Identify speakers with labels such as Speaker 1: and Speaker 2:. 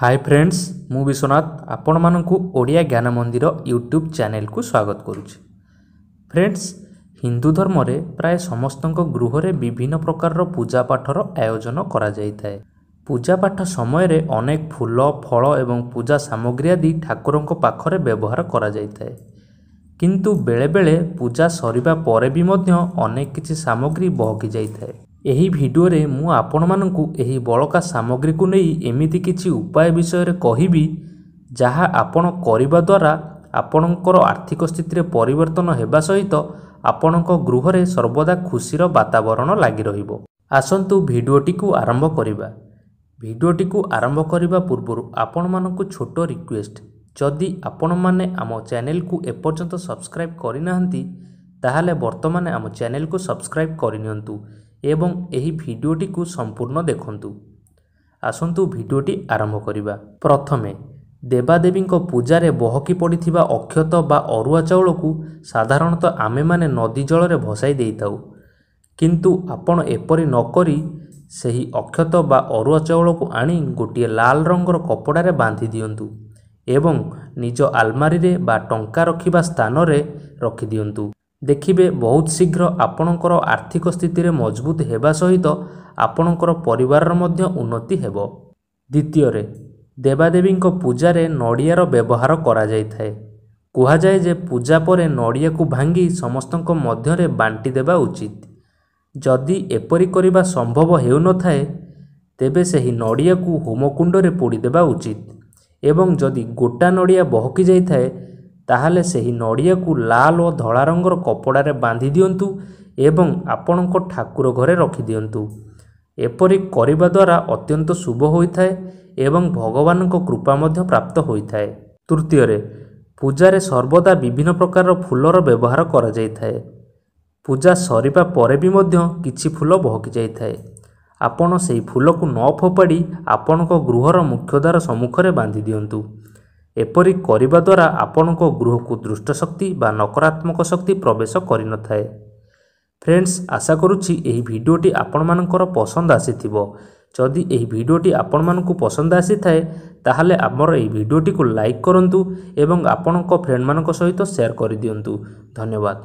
Speaker 1: ହାଏ friends ମୁଁ ବିଶ୍ୱନାଥ ଆପଣମାନଙ୍କୁ ଓଡ଼ିଆ ଜ୍ଞାନ ମନ୍ଦିର ୟୁଟ୍ୟୁବ୍ ଚ୍ୟାନେଲକୁ ସ୍ୱାଗତ କରୁଛି ଫ୍ରେଣ୍ଡସ୍ ହିନ୍ଦୁ ଧର୍ମରେ ପ୍ରାୟ ସମସ୍ତଙ୍କ ଗୃହରେ ବିଭିନ୍ନ ପ୍ରକାରର ପୂଜାପାଠର ଆୟୋଜନ କରାଯାଇଥାଏ ପୂଜାପାଠ ସମୟରେ ଅନେକ ଫୁଲ ଫଳ ଏବଂ ପୂଜା ସାମଗ୍ରୀ ଆଦି ଠାକୁରଙ୍କ ପାଖରେ ବ୍ୟବହାର କରାଯାଇଥାଏ କିନ୍ତୁ ବେଳେବେଳେ ପୂଜା ସରିବା ପରେ ବି ମଧ୍ୟ ଅନେକ କିଛି ସାମଗ୍ରୀ ବହକି ଯାଇଥାଏ ଏହି ଭିଡ଼ିଓରେ ମୁଁ ଆପଣମାନଙ୍କୁ ଏହି ବଳକା ସାମଗ୍ରୀକୁ ନେଇ ଏମିତି କିଛି ଉପାୟ ବିଷୟରେ କହିବି ଯାହା ଆପଣ କରିବା ଦ୍ୱାରା ଆପଣଙ୍କର ଆର୍ଥିକ ସ୍ଥିତିରେ ପରିବର୍ତ୍ତନ ହେବା ସହିତ ଆପଣଙ୍କ ଗୃହରେ ସର୍ବଦା ଖୁସିର ବାତାବରଣ ଲାଗି ରହିବ ଆସନ୍ତୁ ଭିଡ଼ିଓଟିକୁ ଆରମ୍ଭ କରିବା ଭିଡ଼ିଓଟିକୁ ଆରମ୍ଭ କରିବା ପୂର୍ବରୁ ଆପଣମାନଙ୍କୁ ଛୋଟ ରିକ୍ୱେଷ୍ଟ ଯଦି ଆପଣମାନେ ଆମ ଚ୍ୟାନେଲକୁ ଏପର୍ଯ୍ୟନ୍ତ ସବସ୍କ୍ରାଇବ୍ କରିନାହାନ୍ତି ତାହେଲେ ବର୍ତ୍ତମାନ ଆମ ଚ୍ୟାନେଲକୁ ସବସ୍କ୍ରାଇବ୍ କରିନିଅନ୍ତୁ ଏବଂ ଏହି ଭିଡ଼ିଓଟିକୁ ସମ୍ପୂର୍ଣ୍ଣ ଦେଖନ୍ତୁ ଆସନ୍ତୁ ଭିଡ଼ିଓଟି ଆରମ୍ଭ କରିବା ପ୍ରଥମେ ଦେବାଦେବୀଙ୍କ ପୂଜାରେ ବହକି ପଡ଼ିଥିବା ଅକ୍ଷତ ବା ଅରୁଆ ଚାଉଳକୁ ସାଧାରଣତଃ ଆମେମାନେ ନଦୀ ଜଳରେ ଭସାଇ ଦେଇଥାଉ କିନ୍ତୁ ଆପଣ ଏପରି ନକରି ସେହି ଅକ୍ଷତ ବା ଅରୁଆ ଚାଉଳକୁ ଆଣି ଗୋଟିଏ ଲାଲ ରଙ୍ଗର କପଡ଼ାରେ ବାନ୍ଧି ଦିଅନ୍ତୁ ଏବଂ ନିଜ ଆଲମାରିରେ ବା ଟଙ୍କା ରଖିବା ସ୍ଥାନରେ ରଖିଦିଅନ୍ତୁ ଦେଖିବେ ବହୁତ ଶୀଘ୍ର ଆପଣଙ୍କର ଆର୍ଥିକ ସ୍ଥିତିରେ ମଜବୁତ ହେବା ସହିତ ଆପଣଙ୍କର ପରିବାରର ମଧ୍ୟ ଉନ୍ନତି ହେବ ଦ୍ୱିତୀୟରେ ଦେବାଦେବୀଙ୍କ ପୂଜାରେ ନଡ଼ିଆର ବ୍ୟବହାର କରାଯାଇଥାଏ କୁହାଯାଏ ଯେ ପୂଜା ପରେ ନଡ଼ିଆକୁ ଭାଙ୍ଗି ସମସ୍ତଙ୍କ ମଧ୍ୟରେ ବାଣ୍ଟି ଦେବା ଉଚିତ ଯଦି ଏପରି କରିବା ସମ୍ଭବ ହେଉନଥାଏ ତେବେ ସେହି ନଡ଼ିଆକୁ ହୋମକୁଣ୍ଡରେ ପୋଡ଼ିଦେବା ଉଚିତ ଏବଂ ଯଦି ଗୋଟା ନଡ଼ିଆ ବହକି ଯାଇଥାଏ ତାହେଲେ ସେହି ନଡ଼ିଆକୁ ଲାଲ ଓ ଧଳା ରଙ୍ଗର କପଡ଼ାରେ ବାନ୍ଧି ଦିଅନ୍ତୁ ଏବଂ ଆପଣଙ୍କ ଠାକୁର ଘରେ ରଖିଦିଅନ୍ତୁ ଏପରି କରିବା ଦ୍ୱାରା ଅତ୍ୟନ୍ତ ଶୁଭ ହୋଇଥାଏ ଏବଂ ଭଗବାନଙ୍କ କୃପା ମଧ୍ୟ ପ୍ରାପ୍ତ ହୋଇଥାଏ ତୃତୀୟରେ ପୂଜାରେ ସର୍ବଦା ବିଭିନ୍ନ ପ୍ରକାରର ଫୁଲର ବ୍ୟବହାର କରାଯାଇଥାଏ ପୂଜା ସରିବା ପରେ ବି ମଧ୍ୟ କିଛି ଫୁଲ ବହକି ଯାଇଥାଏ ଆପଣ ସେହି ଫୁଲକୁ ନ ଫୋପାଡ଼ି ଆପଣଙ୍କ ଗୃହର ମୁଖ୍ୟଦ୍ୱାର ସମ୍ମୁଖରେ ବାନ୍ଧି ଦିଅନ୍ତୁ ଏପରି କରିବା ଦ୍ୱାରା ଆପଣଙ୍କ ଗୃହକୁ ଦୃଷ୍ଟ ଶକ୍ତି ବା ନକାରାତ୍ମକ ଶକ୍ତି ପ୍ରବେଶ କରିନଥାଏ ଫ୍ରେଣ୍ଡସ୍ ଆଶା କରୁଛି ଏହି ଭିଡ଼ିଓଟି ଆପଣମାନଙ୍କର ପସନ୍ଦ ଆସିଥିବ ଯଦି ଏହି ଭିଡ଼ିଓଟି ଆପଣମାନଙ୍କୁ ପସନ୍ଦ ଆସିଥାଏ ତାହେଲେ ଆମର ଏହି ଭିଡ଼ିଓଟିକୁ ଲାଇକ୍ କରନ୍ତୁ ଏବଂ ଆପଣଙ୍କ ଫ୍ରେଣ୍ଡମାନଙ୍କ ସହିତ ସେୟାର କରିଦିଅନ୍ତୁ ଧନ୍ୟବାଦ